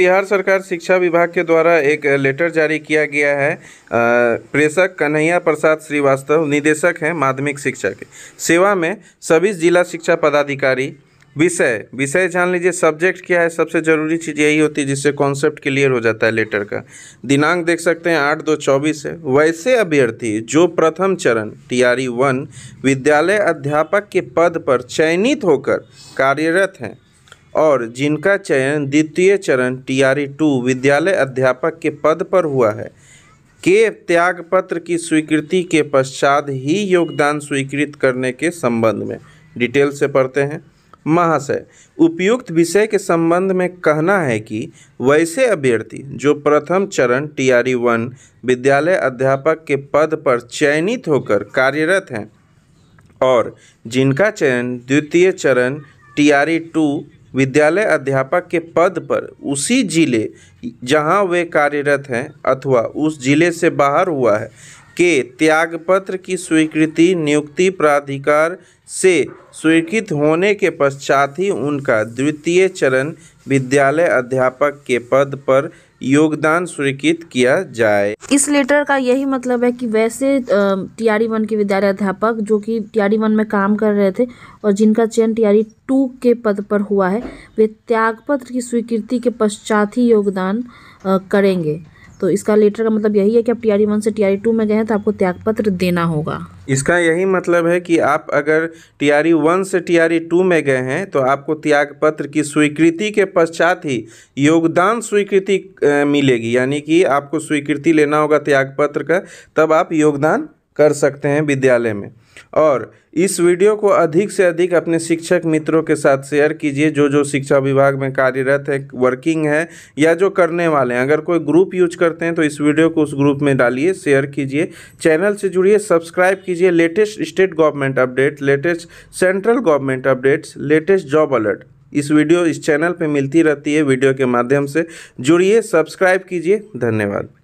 बिहार सरकार शिक्षा विभाग के द्वारा एक लेटर जारी किया गया है प्रेषक कन्हैया प्रसाद श्रीवास्तव निदेशक हैं माध्यमिक शिक्षा के सेवा में सभी जिला शिक्षा पदाधिकारी विषय विषय जान लीजिए सब्जेक्ट क्या है सबसे ज़रूरी चीज़ यही होती है जिससे कॉन्सेप्ट क्लियर हो जाता है लेटर का दिनांक देख सकते हैं आठ दो चौबीस है वैसे अभ्यर्थी जो प्रथम चरण टी आर वन विद्यालय अध्यापक के पद पर चयनित होकर कार्यरत हैं और जिनका चयन द्वितीय चरण आर टू विद्यालय अध्यापक के पद पर हुआ है के त्यागपत्र की स्वीकृति के पश्चात ही योगदान स्वीकृत करने के संबंध में डिटेल से पढ़ते हैं महाशय उपयुक्त विषय के संबंध में कहना है कि वैसे अभ्यर्थी जो प्रथम चरण टी आर वन विद्यालय अध्यापक के पद पर चयनित होकर कार्यरत हैं और जिनका चयन द्वितीय चरण टी आर टू विद्यालय अध्यापक के पद पर उसी जिले जहां वे कार्यरत हैं अथवा उस जिले से बाहर हुआ है के त्यागपत्र की स्वीकृति नियुक्ति प्राधिकार से स्वीकृत होने के पश्चात ही उनका द्वितीय चरण विद्यालय अध्यापक के पद पर योगदान स्वीकृत किया जाए इस लेटर का यही मतलब है कि वैसे टीआरई वन के विद्यालय अध्यापक जो कि टीआरई वन में काम कर रहे थे और जिनका चयन टीआरई टू के पद पर हुआ है वे त्यागपत्र की स्वीकृति के पश्चात ही योगदान करेंगे तो इसका लेटर का मतलब यही है कि आप टी आर वन से टी आर टू में गए हैं तो आपको त्यागपत्र देना होगा इसका यही मतलब है कि आप अगर टी आर वन से टी आर टू में गए हैं तो आपको त्यागपत्र की स्वीकृति के पश्चात ही योगदान स्वीकृति मिलेगी यानी कि आपको स्वीकृति लेना होगा त्यागपत्र का तब आप योगदान कर सकते हैं विद्यालय में और इस वीडियो को अधिक से अधिक अपने शिक्षक मित्रों के साथ शेयर कीजिए जो जो शिक्षा विभाग में कार्यरत है वर्किंग है या जो करने वाले हैं अगर कोई ग्रुप यूज करते हैं तो इस वीडियो को उस ग्रुप में डालिए शेयर कीजिए चैनल से जुड़िए सब्सक्राइब कीजिए latest state government update latest central government updates latest job alert इस वीडियो इस चैनल पर मिलती रहती है वीडियो के माध्यम से जुड़िए सब्सक्राइब कीजिए धन्यवाद